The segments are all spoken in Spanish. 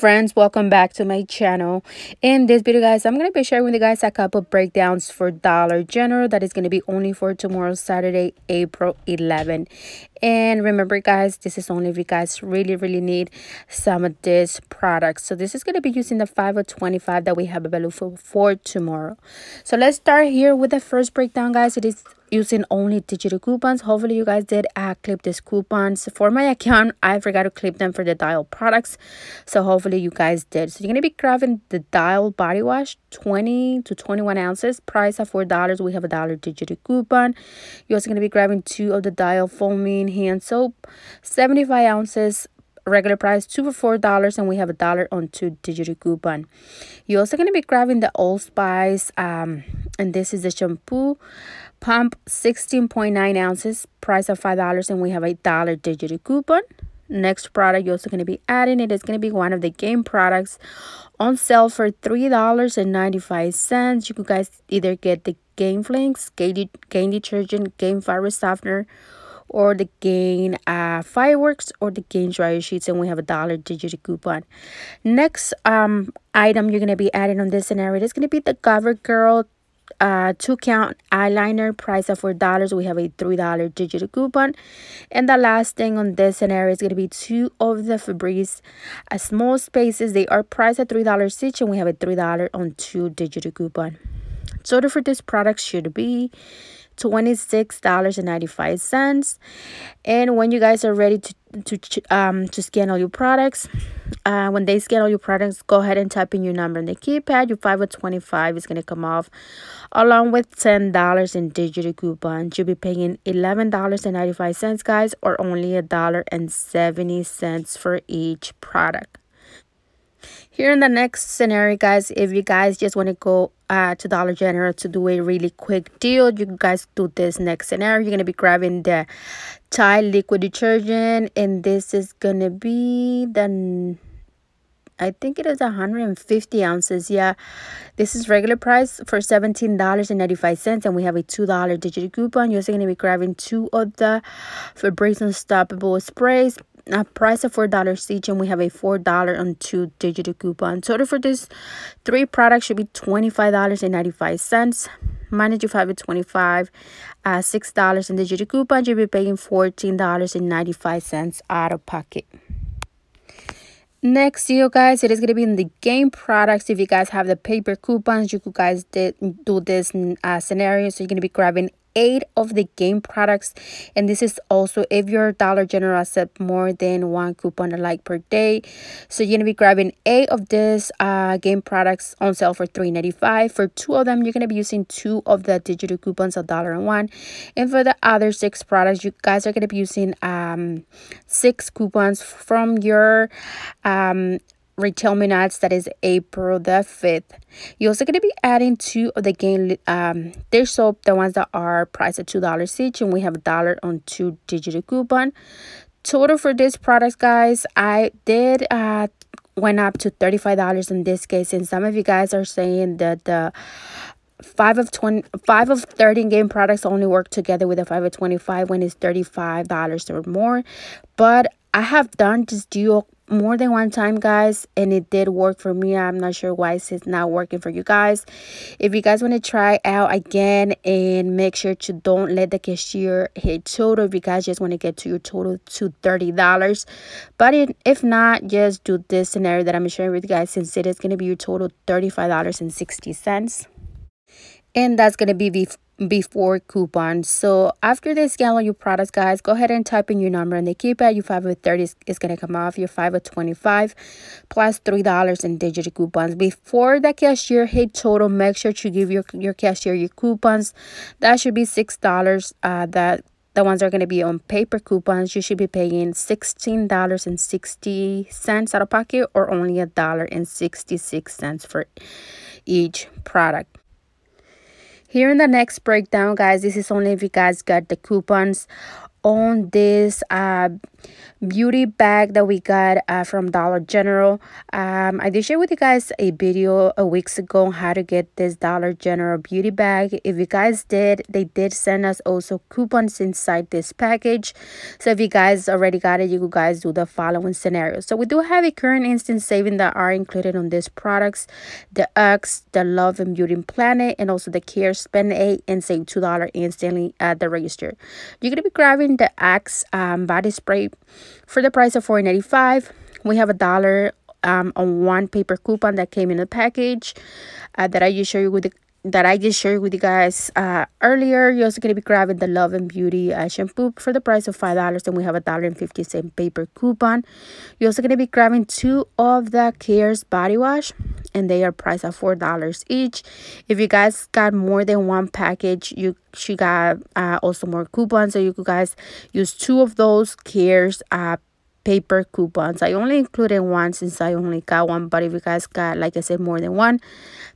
friends welcome back to my channel in this video guys i'm gonna be sharing with you guys a couple breakdowns for dollar general that is going to be only for tomorrow saturday april 11 and remember guys this is only if you guys really really need some of this product so this is going to be using the 5 25 that we have available for tomorrow so let's start here with the first breakdown guys it is using only digital coupons hopefully you guys did uh, clip these coupons for my account i forgot to clip them for the dial products so hopefully you guys did so you're gonna be grabbing the dial body wash 20 to 21 ounces price of four dollars we have a dollar digital coupon you're also gonna be grabbing two of the dial foaming hand soap 75 ounces regular price two for four dollars and we have a dollar on two digital coupon you're also going to be grabbing the old spice um and this is the shampoo pump 16.9 ounces price of five dollars and we have a dollar digital coupon next product you're also going to be adding it is going to be one of the game products on sale for three dollars and 95 cents you guys either get the game flings, game, detergent game virus softener or the gain uh, fireworks or the gain dryer sheets and we have a dollar digit coupon next um item you're going to be adding on this scenario is going to be the covergirl uh two count eyeliner price of four dollars we have a three dollar digital coupon and the last thing on this scenario is going to be two of the Febreze uh, small spaces they are priced at three dollars each and we have a three dollar on two digital coupon the for this product should be $26.95 and when you guys are ready to to um to scan all your products uh when they scan all your products go ahead and type in your number in the keypad your 5 25 is going to come off along with ten dollars in digital coupons you'll be paying eleven dollars and 95 cents guys or only a dollar and 70 cents for each product here in the next scenario, guys, if you guys just want to go uh, to Dollar General to do a really quick deal, you guys do this next scenario. You're going to be grabbing the Tide liquid detergent, and this is going to be the... I think it is 150 ounces. Yeah, this is regular price for $17.95. And we have a $2 digital coupon. You're also going to be grabbing two of the Febreze Unstoppable sprays a price of four dollars each and we have a four dollar on two digital coupon total for this three products should be twenty five dollars and ninety five cents minus your twenty five. uh six dollars in digital coupon you'll be paying fourteen dollars and ninety five cents out of pocket next you guys it is going to be in the game products if you guys have the paper coupons you guys did do this uh, scenario so you're going to be grabbing eight of the game products and this is also if your dollar general accept more than one coupon alike per day so you're gonna be grabbing eight of this uh game products on sale for 3.95 for two of them you're gonna be using two of the digital coupons a dollar and one and for the other six products you guys are gonna be using um six coupons from your um retail Minaj, that is April the 5th. You're also going to be adding two of the game um, dish soap, the ones that are priced at $2 each, and we have a dollar on two digital coupon. Total for this product, guys, I did uh, went up to $35 in this case, and some of you guys are saying that the five of 20 five of 30 game products only work together with a five of 25 when it's $35 or more but i have done this dual more than one time guys and it did work for me i'm not sure why it's not working for you guys if you guys want to try out again and make sure to don't let the cashier hit total if you guys just want to get to your total to 30 dollars but if not just do this scenario that i'm sharing with you guys since it is going to be your total 35 dollars and 60 cents and that's going to be before coupon. So after they scan all your products, guys, go ahead and type in your number and the coupon Your 5 of 30 is, is going to come off. Your 5 of 25 plus $3 in digital coupons. Before the cashier hit total, make sure to give your, your cashier your coupons. That should be $6 uh, that the ones are going to be on paper coupons you should be paying $16.60 out of pocket or only a dollar and 66 cents for each product here in the next breakdown guys this is only if you guys got the coupons on this uh beauty bag that we got uh, from Dollar General. Um, I did share with you guys a video a weeks ago on how to get this Dollar General beauty bag. If you guys did, they did send us also coupons inside this package. So if you guys already got it, you guys do the following scenario. So we do have a current instant saving that are included on these products. The X, the Love and Beauty Planet, and also the Care Spend 8 and save $2 instantly at the register. You're going to be grabbing the Axe um, body spray for the price of $4.95 we have a dollar um, on one paper coupon that came in the package uh, that I just showed you with the that I just shared with you guys uh, earlier. You're also going to be grabbing the Love and Beauty uh, shampoo for the price of $5. And we have a dollar and fifty cent paper coupon. You're also going to be grabbing two of the Care's body wash and they are priced at four dollars each if you guys got more than one package you she got uh, also more coupons so you guys use two of those cares uh paper coupons i only included one since i only got one but if you guys got like i said more than one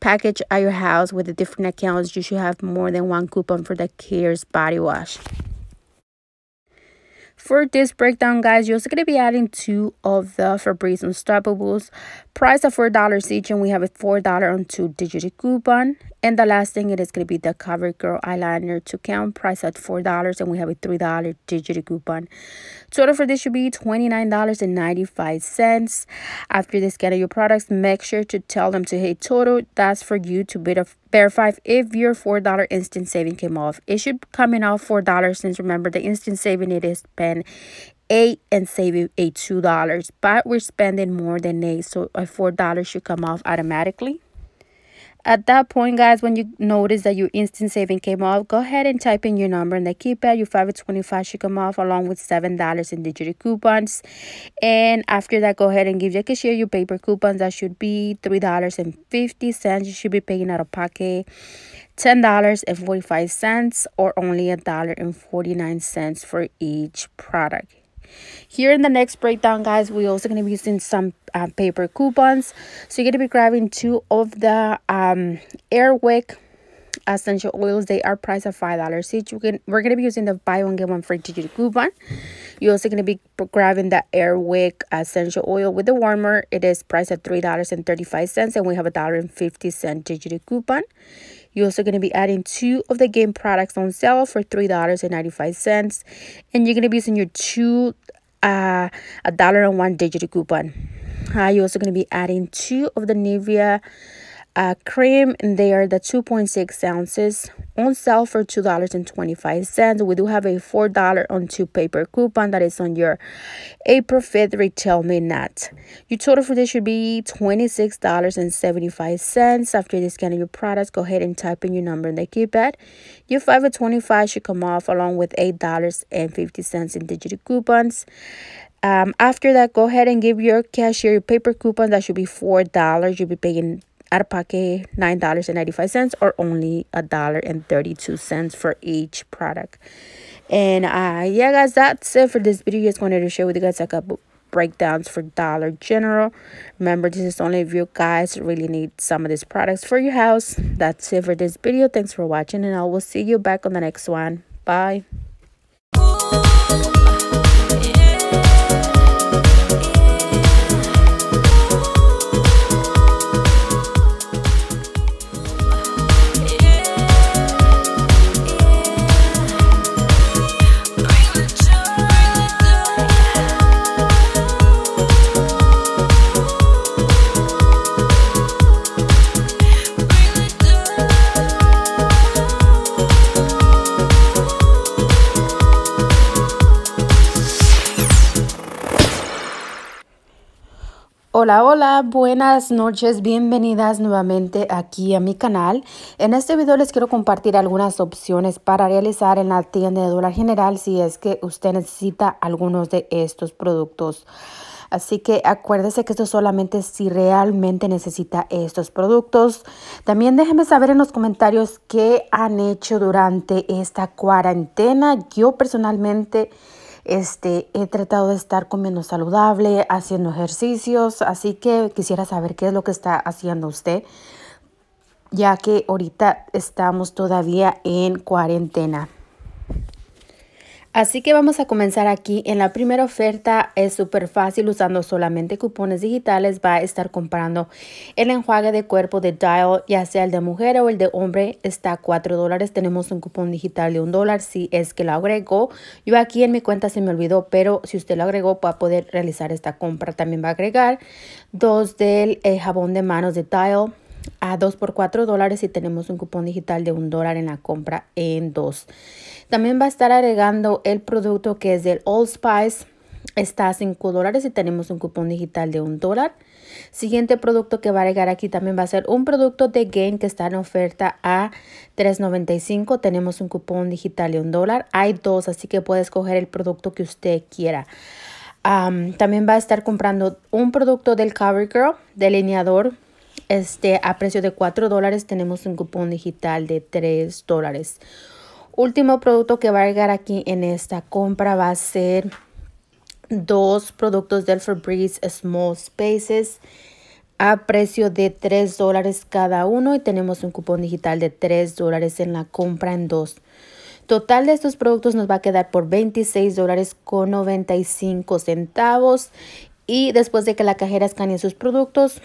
package at your house with the different accounts you should have more than one coupon for the cares body wash for this breakdown, guys, you're also going to be adding two of the Febreze Unstoppables. Price of $4 each, and we have a $4 on two-digit coupon. And the last thing it is going to be the CoverGirl eyeliner to count price at $4 and we have a $3 digital coupon. Total for this should be $29.95. After they scan your products, make sure to tell them to hit total. That's for you to bid a verify if your $4 instant saving came off. It should come in off $4 since remember the instant saving it is been 8 and saving a $2. But we're spending more than 8 so a $4 should come off automatically. At that point, guys, when you notice that your instant saving came off, go ahead and type in your number in the keypad. Your 525 should come off along with $7 in digital coupons. And after that, go ahead and give your cashier your paper coupons. That should be $3.50. You should be paying out of pocket $10.45 or only $1.49 for each product. Here in the next breakdown, guys, we're also going to be using some uh, paper coupons. So you're going to be grabbing two of the um, Airwick essential oils. They are priced at $5 each. You can, we're going to be using the buy one, get one free digital coupon. You're also going to be grabbing the Airwick essential oil with the warmer. It is priced at $3.35 and we have a $1.50 digital coupon. You're also going to be adding two of the game products on sale for $3.95. And you're going to be using your two uh, a dollar and one digital coupon. Uh, you're also going to be adding two of the Nivea uh, cream and they are the 2.6 ounces on sale for $2.25 we do have a $4 on two paper coupon that is on your april 5th retail midnight your total for this should be $26.75 after this, discounting your products go ahead and type in your number in the keypad your 5 or 25 should come off along with $8.50 in digital coupons um, after that, go ahead and give your cashier your paper coupon. That should be $4. You'll be paying out of pocket $9.95 or only $1.32 for each product and uh yeah guys that's it for this video just wanted to share with you guys like a breakdowns for dollar general remember this is only if you guys really need some of these products for your house that's it for this video thanks for watching and i will see you back on the next one bye Hola, hola, buenas noches, bienvenidas nuevamente aquí a mi canal. En este video les quiero compartir algunas opciones para realizar en la tienda de dólar general si es que usted necesita algunos de estos productos. Así que acuérdese que esto solamente si realmente necesita estos productos. También déjenme saber en los comentarios qué han hecho durante esta cuarentena. Yo personalmente... Este, he tratado de estar comiendo saludable, haciendo ejercicios, así que quisiera saber qué es lo que está haciendo usted, ya que ahorita estamos todavía en cuarentena. Así que vamos a comenzar aquí. En la primera oferta es súper fácil usando solamente cupones digitales. Va a estar comprando el enjuague de cuerpo de Dial, ya sea el de mujer o el de hombre. Está a 4 dólares. Tenemos un cupón digital de 1 dólar si es que lo agregó. Yo aquí en mi cuenta se me olvidó, pero si usted lo agregó va a poder realizar esta compra. También va a agregar dos del eh, jabón de manos de Dial a 2 por 4 dólares y tenemos un cupón digital de un dólar en la compra en dos. También va a estar agregando el producto que es del All Spice. Está a 5 dólares y tenemos un cupón digital de un dólar. Siguiente producto que va a agregar aquí también va a ser un producto de Gain que está en oferta a $3.95. Tenemos un cupón digital de un dólar. Hay dos, así que puede escoger el producto que usted quiera. también va a estar comprando un producto del CoverGirl delineador este, a precio de 4 dólares tenemos un cupón digital de 3 dólares. Último producto que va a llegar aquí en esta compra va a ser dos productos del Fabrice Small Spaces a precio de 3 dólares cada uno y tenemos un cupón digital de 3 dólares en la compra en dos. Total de estos productos nos va a quedar por 26 dólares con 95 centavos y después de que la cajera escanee sus productos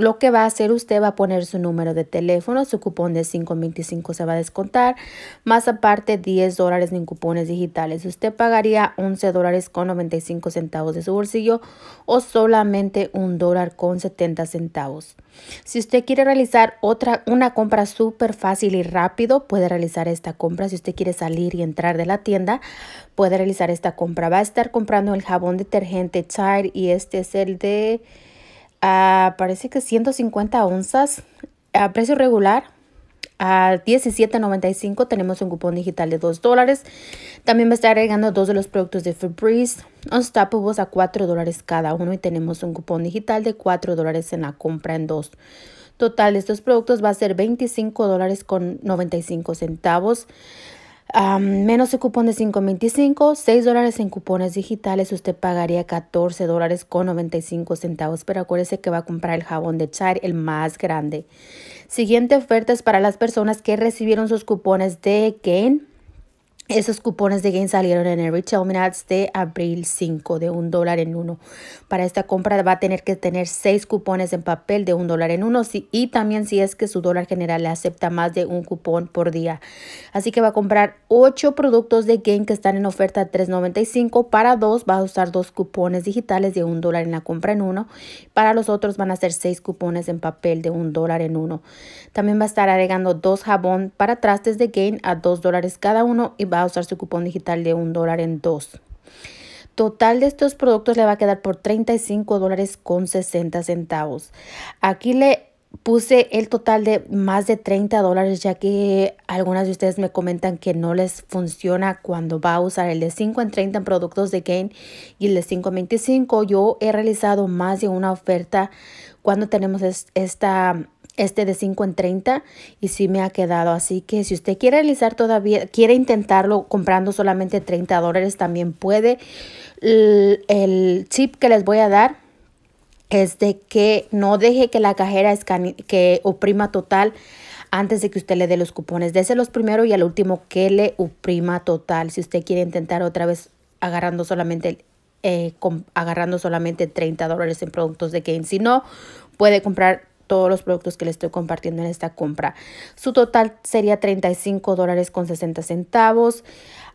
lo que va a hacer usted va a poner su número de teléfono, su cupón de 5.25 se va a descontar, más aparte 10 dólares en cupones digitales. Usted pagaría 11 dólares con 95 centavos de su bolsillo o solamente un dólar con 70 centavos. Si usted quiere realizar otra, una compra súper fácil y rápido, puede realizar esta compra. Si usted quiere salir y entrar de la tienda, puede realizar esta compra. Va a estar comprando el jabón detergente Tide y este es el de... Ah, parece que 150 onzas a precio regular. A $17.95 tenemos un cupón digital de 2 dólares. También me está agregando dos de los productos de Febreze Unstoppables a 4 dólares cada uno y tenemos un cupón digital de 4 dólares en la compra en dos. Total de estos productos va a ser $25 con 95 centavos menos el cupón de 5.25, 6 dólares en cupones digitales, usted pagaría 14 dólares con 95 centavos, pero acuérdese que va a comprar el jabón de Char, el más grande. Siguiente oferta es para las personas que recibieron sus cupones de Gain esos cupones de gain salieron en el Retail Minutes de abril 5 de un dólar en uno. Para esta compra va a tener que tener seis cupones en papel de un dólar en uno y también si es que su dólar general le acepta más de un cupón por día. Así que va a comprar ocho productos de gain que están en oferta de 3.95. Para dos va a usar dos cupones digitales de un dólar en la compra en uno. Para los otros van a ser seis cupones en papel de un dólar en uno. También va a estar agregando dos jabón para trastes de gain a dos dólares cada uno y va usar su cupón digital de un dólar en dos. Total de estos productos le va a quedar por 35 dólares con 60 centavos. Aquí le puse el total de más de 30 dólares ya que algunas de ustedes me comentan que no les funciona cuando va a usar el de 5 en 30 en productos de Gain y el de 5 en 25. Yo he realizado más de una oferta cuando tenemos esta este de 5 en 30 y sí me ha quedado. Así que si usted quiere realizar todavía, quiere intentarlo comprando solamente 30 dólares, también puede. El, chip que les voy a dar es de que no deje que la cajera escane, que oprima total antes de que usted le dé los cupones. los primero y al último que le oprima total. Si usted quiere intentar otra vez agarrando solamente, eh, agarrando solamente 30 dólares en productos de Gain. Si no, puede comprar todos los productos que le estoy compartiendo en esta compra. Su total sería 35 dólares con 60 centavos.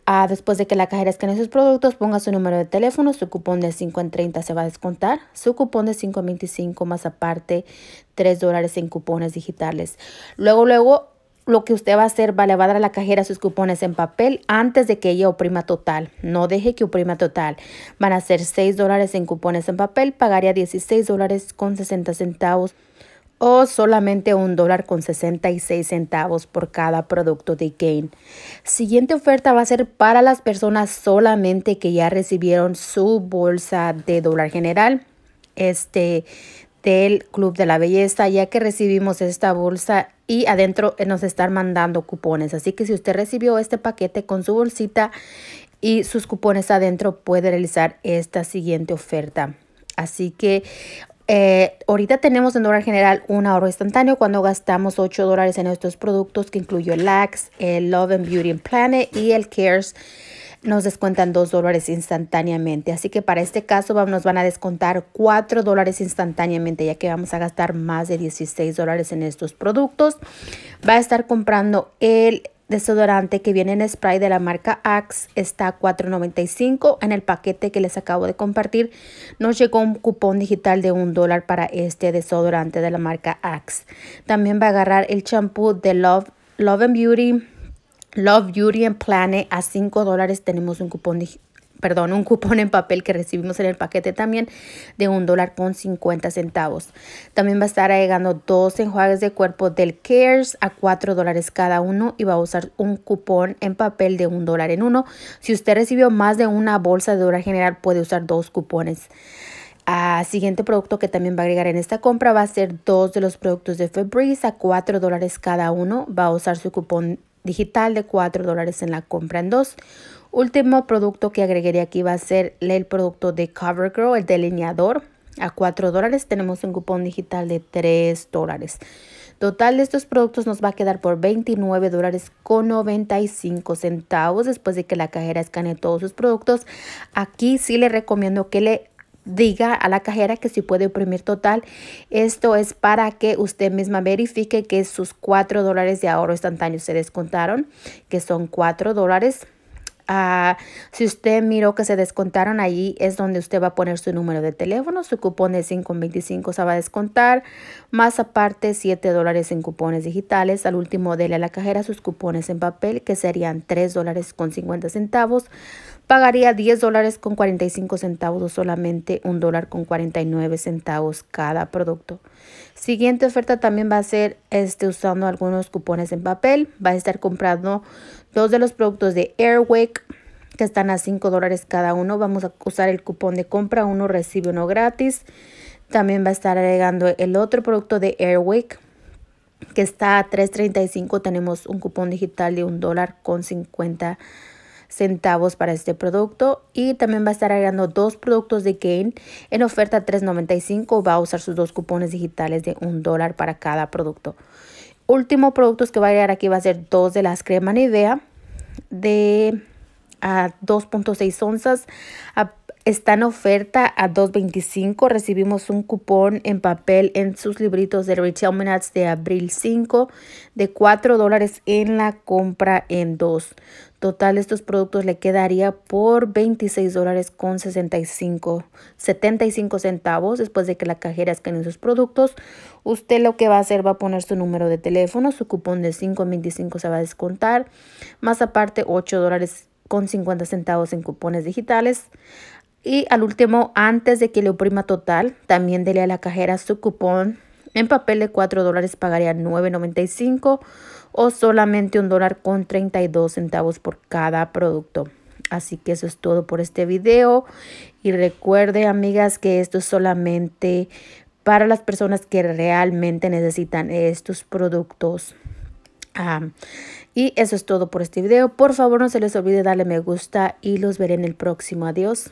Ah, después de que la cajera escanee sus productos, ponga su número de teléfono, su cupón de 5 en 30 se va a descontar, su cupón de 5 en 25 más aparte 3 dólares en cupones digitales. Luego, luego, lo que usted va a hacer, va a dar a la cajera sus cupones en papel antes de que ella oprima total. No deje que oprima total. Van a ser 6 dólares en cupones en papel, pagaría 16 dólares con 60 centavos o solamente un dólar con 66 centavos por cada producto de Gain. Siguiente oferta va a ser para las personas solamente que ya recibieron su bolsa de dólar general este del Club de la Belleza, ya que recibimos esta bolsa y adentro nos están mandando cupones. Así que si usted recibió este paquete con su bolsita y sus cupones adentro, puede realizar esta siguiente oferta. Así que eh, ahorita tenemos en dólar general un ahorro instantáneo cuando gastamos 8 dólares en estos productos que incluye el LAX, el Love and Beauty Planet y el Cares. Nos descuentan 2 dólares instantáneamente. Así que para este caso nos van a descontar 4 dólares instantáneamente ya que vamos a gastar más de 16 dólares en estos productos. Va a estar comprando el desodorante que viene en spray de la marca Axe está $4.95 en el paquete que les acabo de compartir. Nos llegó un cupón digital de un dólar para este desodorante de la marca Axe. También va a agarrar el champú de Love, Love and Beauty. Love Beauty and Planet a $5 tenemos un cupón digital perdón, un cupón en papel que recibimos en el paquete también de un dólar con centavos. También va a estar agregando dos enjuagues de cuerpo del CARES a 4 dólares cada uno y va a usar un cupón en papel de un dólar en uno. Si usted recibió más de una bolsa de dólar general puede usar dos cupones. Ah, siguiente producto que también va a agregar en esta compra va a ser dos de los productos de Febreze a 4 dólares cada uno. Va a usar su cupón digital de 4 dólares en la compra en dos Último producto que agregaría aquí va a ser el producto de CoverGirl, el delineador. A 4 dólares tenemos un cupón digital de 3 dólares. Total de estos productos nos va a quedar por $29.95. dólares con centavos después de que la cajera escane todos sus productos. Aquí sí le recomiendo que le diga a la cajera que si puede oprimir total. Esto es para que usted misma verifique que sus 4 dólares de ahorro instantáneo se descontaron, que son 4 dólares si usted miró que se descontaron allí, es donde usted va a poner su número de teléfono, su cupón de 525 se va a descontar, más aparte 7 dólares en cupones digitales. Al último, dele a la cajera sus cupones en papel, que serían 3 dólares con 50 centavos. Pagaría 10 dólares con 45 centavos o solamente 1 dólar con 49 centavos cada producto. Siguiente oferta también va a ser este, usando algunos cupones en papel. Va a estar comprando Dos de los productos de Airwick que están a 5 dólares cada uno. Vamos a usar el cupón de compra, uno recibe uno gratis. También va a estar agregando el otro producto de Airwick que está a 3.35. Tenemos un cupón digital de un dólar con 50 centavos para este producto y también va a estar agregando dos productos de Gain en oferta 3.95 va a usar sus dos cupones digitales de un dólar para cada producto último producto que va a agregar aquí va a ser dos de las crema Nivea de a 2.6 onzas a, está en oferta a 2.25. Recibimos un cupón en papel en sus libritos de Retail Minutes de abril 5 de 4 dólares en la compra en 2. Total, estos productos le quedaría por 26 dólares con 65, 75 centavos. Después de que la cajera escanee sus productos, usted lo que va a hacer va a poner su número de teléfono, su cupón de 5.25 se va a descontar, más aparte 8 dólares con 50 centavos en cupones digitales. Y al último, antes de que le oprima total, también dele a la cajera su cupón en papel de 4 dólares pagaría 9.95 o solamente un dólar con 32 centavos por cada producto. Así que eso es todo por este video. Y recuerde, amigas, que esto es solamente para las personas que realmente necesitan estos productos. Ah, y eso es todo por este video. Por favor, no se les olvide darle me gusta y los veré en el próximo. Adiós.